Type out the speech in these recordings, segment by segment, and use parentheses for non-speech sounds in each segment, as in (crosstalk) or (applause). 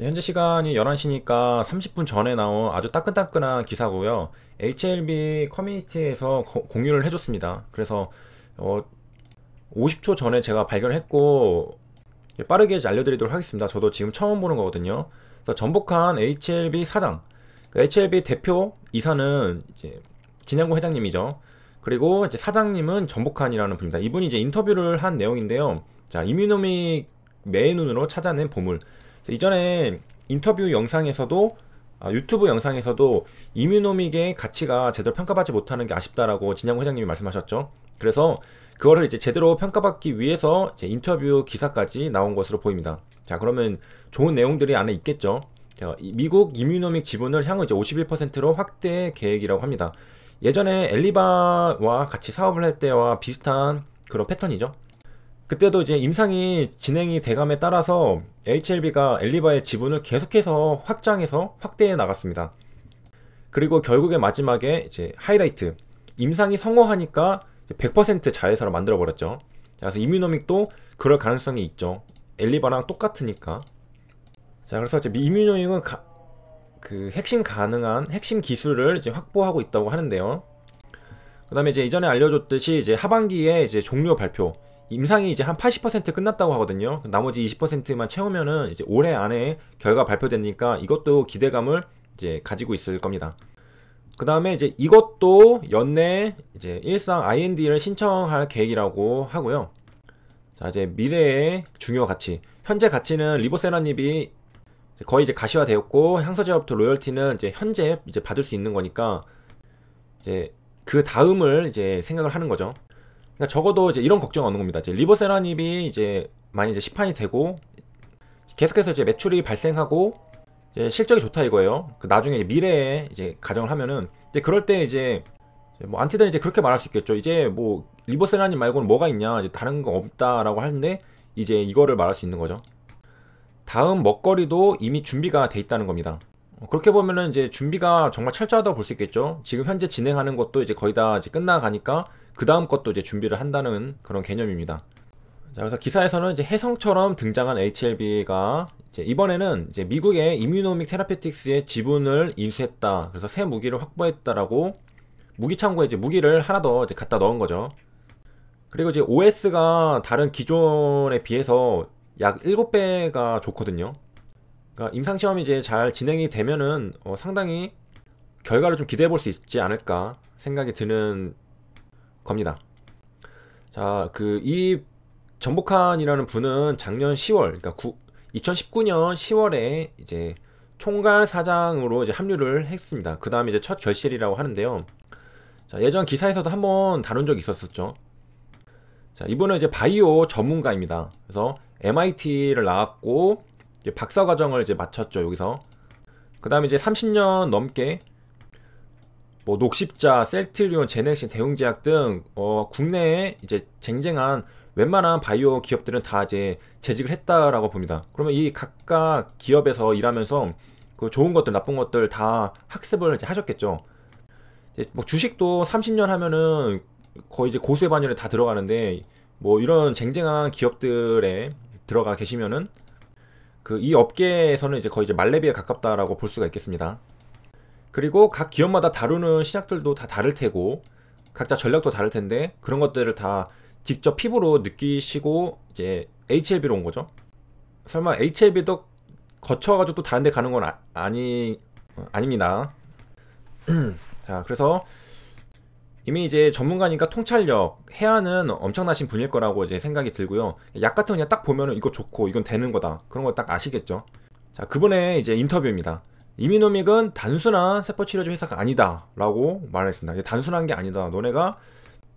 네, 현재 시간이 11시니까 30분 전에 나온 아주 따끈따끈한 기사고요. HLB 커뮤니티에서 거, 공유를 해줬습니다. 그래서 어, 50초 전에 제가 발견했고 빠르게 알려드리도록 하겠습니다. 저도 지금 처음 보는 거거든요. 전복한 HLB 사장, 그 HLB 대표 이사는 이제 진양구 회장님이죠. 그리고 이제 사장님은 전복한이라는 분입니다. 이분이 이제 인터뷰를 한 내용인데요. 자, 이미노믹 메인 눈으로 찾아낸 보물. 이전에 인터뷰 영상에서도 아, 유튜브 영상에서도 이뮤노믹의 가치가 제대로 평가받지 못하는 게 아쉽다라고 진양호 회장님이 말씀하셨죠. 그래서 그거를 이제 제대로 평가받기 위해서 인터뷰 기사까지 나온 것으로 보입니다. 자 그러면 좋은 내용들이 안에 있겠죠. 자, 미국 이뮤노믹 지분을 향후 이제 51%로 확대 계획이라고 합니다. 예전에 엘리바와 같이 사업을 할 때와 비슷한 그런 패턴이죠. 그때도 이제 임상이 진행이 대감에 따라서 HLB가 엘리바의 지분을 계속해서 확장해서 확대해 나갔습니다. 그리고 결국에 마지막에 이제 하이라이트 임상이 성공하니까 100% 자회사로 만들어 버렸죠. 그래서 이뮤노믹도 그럴 가능성이 있죠. 엘리바랑 똑같으니까. 자, 그래서 이제 이뮤노믹은 가, 그 핵심 가능한 핵심 기술을 이제 확보하고 있다고 하는데요. 그다음에 이제 이전에 알려줬듯이 이제 하반기에 이제 종료 발표 임상이 이제 한 80% 끝났다고 하거든요. 나머지 20%만 채우면은 이제 올해 안에 결과 발표되니까 이것도 기대감을 이제 가지고 있을 겁니다. 그 다음에 이제 이것도 연내 이제 일상 IND를 신청할 계획이라고 하고요. 자, 이제 미래의 중요 가치. 현재 가치는 리보세라닙이 거의 이제 가시화 되었고 향서 제업부터 로열티는 이제 현재 이제 받을 수 있는 거니까 이제 그 다음을 이제 생각을 하는 거죠. 그러니까 적어도 이제 이런 걱정 없는 겁니다. 이제 리보세라닙이 이제 많이 이제 시판이 되고 계속해서 이제 매출이 발생하고 이제 실적이 좋다 이거예요. 그 나중에 이제 미래에 이제 가정을 하면은 이제 그럴 때 이제 뭐안티들 이제 그렇게 말할 수 있겠죠. 이제 뭐 리버세라님 말고는 뭐가 있냐, 이제 다른 거 없다라고 하는데 이제 이거를 말할 수 있는 거죠. 다음 먹거리도 이미 준비가 돼 있다는 겁니다. 어, 그렇게 보면은 이제 준비가 정말 철저하다고 볼 수 있겠죠. 지금 현재 진행하는 것도 이제 거의 다 이제 끝나가니까 그 다음 것도 이제 준비를 한다는 그런 개념입니다. 자, 그래서 기사에서는 이제 해성처럼 등장한 HLB가 이제 이번에는 이제 미국의 이뮤노믹 테라페틱스의 지분을 인수했다. 그래서 새 무기를 확보했다라고 무기 창고에 이제 무기를 하나 더 이제 갖다 넣은 거죠. 그리고 이제 OS가 다른 기존에 비해서 약 7배가 좋거든요. 그러니까 임상시험이 이제 잘 진행이 되면은 어 상당히 결과를 좀 기대해 볼 수 있지 않을까 생각이 드는 겁니다. 자, 그 이 전복한이라는 분은 작년 10월, 그러니까 9, 2019년 10월에 이제 총괄 사장으로 이제 합류를 했습니다. 그 다음에 이제 첫 결실이라고 하는데요. 자, 예전 기사에서도 한번 다룬 적이 있었었죠. 자, 이분은 이제 바이오 전문가입니다. 그래서 MIT를 나왔고 박사 과정을 이제 마쳤죠 여기서. 그 다음에 이제 30년 넘게 뭐 녹십자, 셀트리온, 제넥신, 대웅제약 등 어, 국내에 이제 쟁쟁한 웬만한 바이오 기업들은 다 이제 재직을 했다라고 봅니다. 그러면 이 각각 기업에서 일하면서 그 좋은 것들, 나쁜 것들 다 학습을 이제 하셨겠죠. 뭐 주식도 30년 하면은 거의 이제 고수의 반열에 다 들어가는데 뭐 이런 쟁쟁한 기업들에 들어가 계시면은 그 이 업계에서는 이제 거의 이제 말레비에 가깝다라고 볼 수가 있겠습니다. 그리고 각 기업마다 다루는 시작들도 다 다를 테고 각자 전략도 다를 텐데 그런 것들을 다 직접 피부로 느끼시고 이제 HLB로 온 거죠. 설마 HLB도 거쳐가지고 또 다른 데 가는 건 아, 니 아니, 아닙니다. (clears throat) 자, 그래서 이미 이제 전문가니까 통찰력, 해안은 엄청나신 분일 거라고 이제 생각이 들고요. 약 같은 거 그냥 딱 보면은 이거 좋고 이건 되는 거다. 그런 거 딱 아시겠죠? 자, 그분의 이제 인터뷰입니다. 이미노믹은 단순한 세포치료제 회사가 아니다 라고 말했습니다 단순한 게 아니다 너네가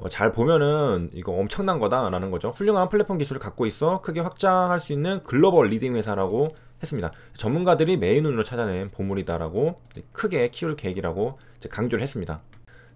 어, 잘 보면은 이거 엄청난 거다라는 거죠 훌륭한 플랫폼 기술을 갖고 있어 크게 확장할 수 있는 글로벌 리딩 회사라고 했습니다 전문가들이 메인 눈으로 찾아낸 보물이다라고 크게 키울 계획이라고 강조를 했습니다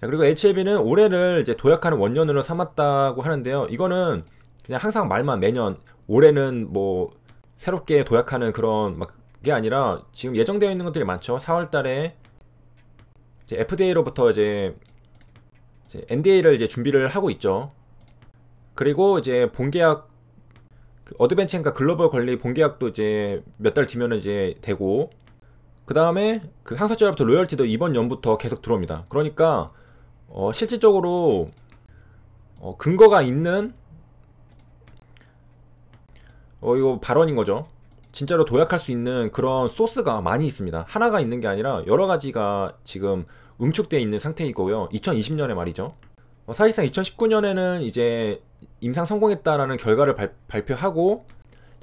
자, 그리고 HLB는 올해를 이제 도약하는 원년으로 삼았다고 하는데요 이거는 그냥 항상 말만 매년 올해는 뭐 새롭게 도약하는 그런 막 그게 아니라 지금 예정되어 있는 것들이 많죠. 4월 달에 이제 FDA로부터 이제, 이제 NDA를 이제 준비를 하고 있죠. 그리고 이제 본계약 그 어드벤처인가 글로벌 관리 본계약도 이제 몇 달 뒤면은 이제 되고 그 다음에 그 항사제로부터 로열티도 이번 연부터 계속 들어옵니다. 그러니까 어, 실질적으로 어, 근거가 있는 어, 이거 발언인 거죠. 진짜로 도약할 수 있는 그런 소스가 많이 있습니다. 하나가 있는 게 아니라 여러 가지가 지금 응축되어 있는 상태이고요. 2020년에 말이죠. 어, 사실상 2019년에는 이제 임상 성공했다라는 결과를 발, 표하고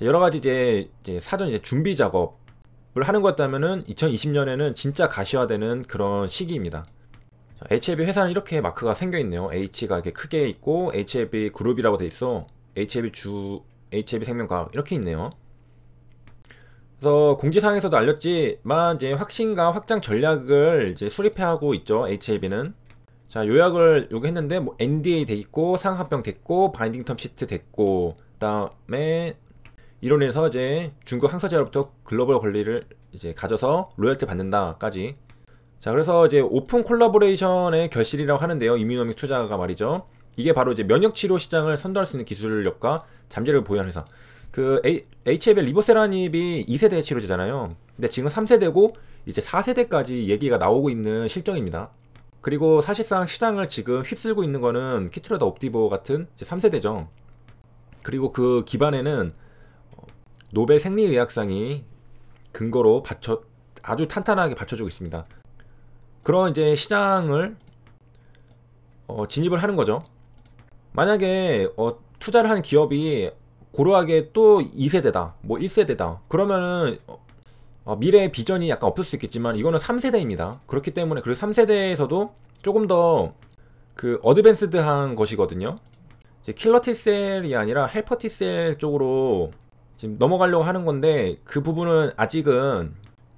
여러 가지 이제, 이제 사전 이제 준비 작업을 하는 것다면은 같 2020년에는 진짜 가시화되는 그런 시기입니다. 자, h a b 회사는 이렇게 마크가 생겨 있네요. H가 이렇게 크게 있고 h a b 그룹이라고 돼 있어. h a b 주 h a b 생명과학 이렇게 있네요. 그래서 어, 공지사항에서도 알렸지만 이제 확신과 확장 전략을 이제 수립해 하고 있죠. HLB는. 자, 요약을 요거 했는데 뭐 NDA 돼 있고 상합병 됐고 바인딩 텀 시트 됐고 그다음에 이론에서 이제 중국 항서제로부터 글로벌 권리를 이제 가져서 로열티 받는다까지. 자, 그래서 이제 오픈 콜라보레이션의 결실이라고 하는데요. 이뮤노믹 투자가 말이죠. 이게 바로 이제 면역 치료 시장을 선도할 수 있는 기술력과 잠재력을 보유한 회사. 그 HFL 리보세라닙이 2세대 치료제잖아요. 근데 지금 3세대고 이제 4세대까지 얘기가 나오고 있는 실정입니다. 그리고 사실상 시장을 지금 휩쓸고 있는 거는 키트라다 옵티보 같은 이제 3세대죠. 그리고 그 기반에는 어, 노벨 생리의학상이 근거로 받쳐 아주 탄탄하게 받쳐주고 있습니다. 그런 이제 시장을 어, 진입을 하는 거죠. 만약에 어, 투자를 한 기업이 고루하게 또 2세대다, 뭐 1세대다. 그러면은 어, 미래의 비전이 약간 없을 수 있겠지만 이거는 3세대입니다. 그렇기 때문에 그 3세대에서도 조금 더 그 어드밴스드한 것이거든요. 이제 킬러 티셀이 아니라 헬퍼 티셀 쪽으로 지금 넘어가려고 하는 건데 그 부분은 아직은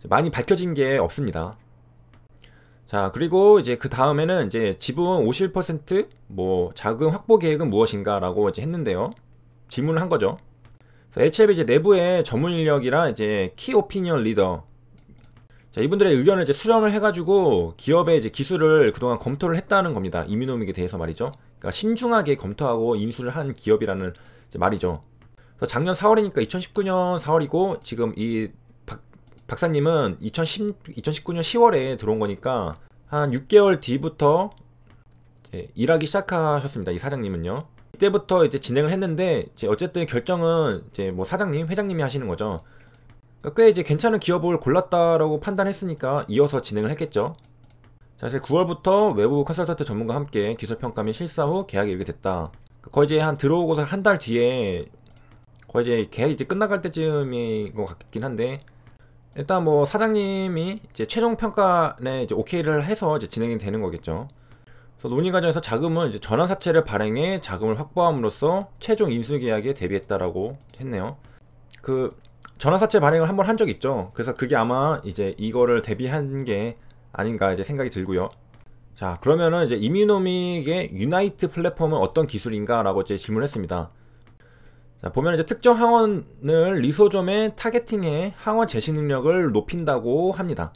많이 밝혀진 게 없습니다. 자 그리고 이제 그 다음에는 이제 지분 5 0뭐 자금 확보 계획은 무엇인가라고 이제 했는데요. 질문을 한 거죠. HF 이제 내부의 전문 인력이라 이제 키 오피니언 리더 자, 이분들의 의견을 이제 수렴을 해가지고 기업의 이제 기술을 그동안 검토를 했다는 겁니다. 이민호믹에 대해서 말이죠. 그러니까 신중하게 검토하고 인수를 한 기업이라는 말이죠. 그래서 작년 4월이니까 2019년 4월이고 지금 이 박, 박사님은 2010, 2019년 10월에 들어온 거니까 한 6개월 뒤부터 일하기 시작하셨습니다. 이 사장님은요. 그때부터 이제 진행을 했는데 이제 어쨌든 결정은 이제 뭐 사장님, 회장님이 하시는 거죠. 그러니까 꽤 이제 괜찮은 기업을 골랐다라고 판단했으니까 이어서 진행을 했겠죠. 사실 9월부터 외부 컨설턴트 전문가 와 함께 기술 평가 및 실사 후 계약이 이렇게 됐다. 그러니까 거의 이제 한 들어오고서 한 달 뒤에 거의 이제 계약이 이제 끝나갈 때쯤인 것 같긴 한데 일단 뭐 사장님이 이제 최종 평가에 이제 오케이를 해서 이제 진행이 되는 거겠죠. 그래서 논의 과정에서 자금은 이제 전환 사채를 발행해 자금을 확보함으로써 최종 인수 계약에 대비했다라고 했네요. 그 전환 사채 발행을 한 번 한 적 있죠. 그래서 그게 아마 이제 이거를 대비한 게 아닌가 이제 생각이 들고요. 자 그러면은 이제 이미노믹의 유나이트 플랫폼은 어떤 기술인가라고 이제 질문했습니다. 자, 보면 이제 특정 항원을 리소점에 타겟팅해 항원 제시 능력을 높인다고 합니다.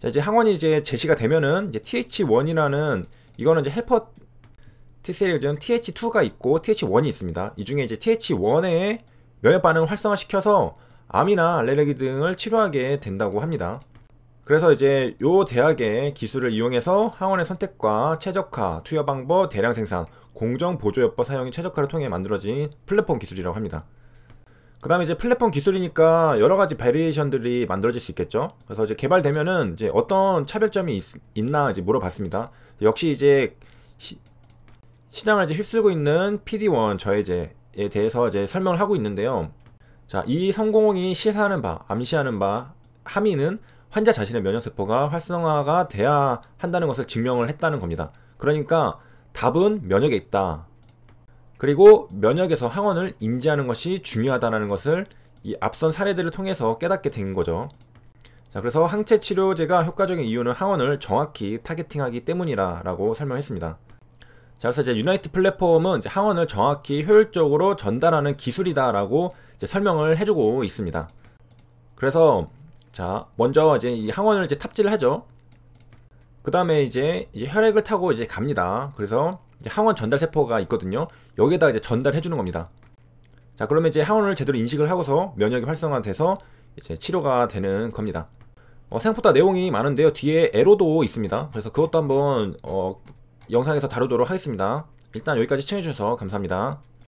자, 이제 항원이 이제 제시가 되면은 이제 TH1이라는 이거는 이제 헤퍼 t 세리요 TH2가 있고 TH1이 있습니다. 이 중에 이제 t h 1의 면역 반응을 활성화시켜서 암이나 알레르기 등을 치료하게 된다고 합니다. 그래서 이제 요 대학의 기술을 이용해서 항원의 선택과 최적화, 투여 방법, 대량 생산, 공정 보조 여법 사용이 최적화를 통해 만들어진 플랫폼 기술이라고 합니다. 그 다음에 이제 플랫폼 기술이니까 여러 가지 베리에이션들이 만들어질 수 있겠죠. 그래서 이제 개발되면은 이제 어떤 차별점이 있, 나 이제 물어봤습니다. 역시 이제 시, 장을 이제 휩쓸고 있는 PD1 저해제에 대해서 이제 설명을 하고 있는데요. 자, 이 성공이 시사하는 바, 암시하는 바, 함의는 환자 자신의 면역세포가 활성화가 돼야 한다는 것을 증명을 했다는 겁니다. 그러니까 답은 면역에 있다. 그리고 면역에서 항원을 인지하는 것이 중요하다는 것을 이 앞선 사례들을 통해서 깨닫게 된 거죠. 자, 그래서 항체 치료제가 효과적인 이유는 항원을 정확히 타겟팅하기 때문이라라고 설명했습니다. 자, 그래서 이제 유나이트 플랫폼은 이제 항원을 정확히 효율적으로 전달하는 기술이다라고 설명을 해주고 있습니다. 그래서 자, 먼저 이제 이 항원을 이제 탑재를 하죠. 그 다음에 이제, 이제, 혈액을 타고 이제 갑니다. 그래서 이제 항원 전달 세포가 있거든요. 여기에다 이제 전달해 주는 겁니다. 자, 그러면 이제 항원을 제대로 인식을 하고서 면역이 활성화돼서 이제 치료가 되는 겁니다. 어, 생각보다 내용이 많은데요. 뒤에 에로도 있습니다. 그래서 그것도 한번 어, 영상에서 다루도록 하겠습니다. 일단 여기까지 시청해주셔서 감사합니다.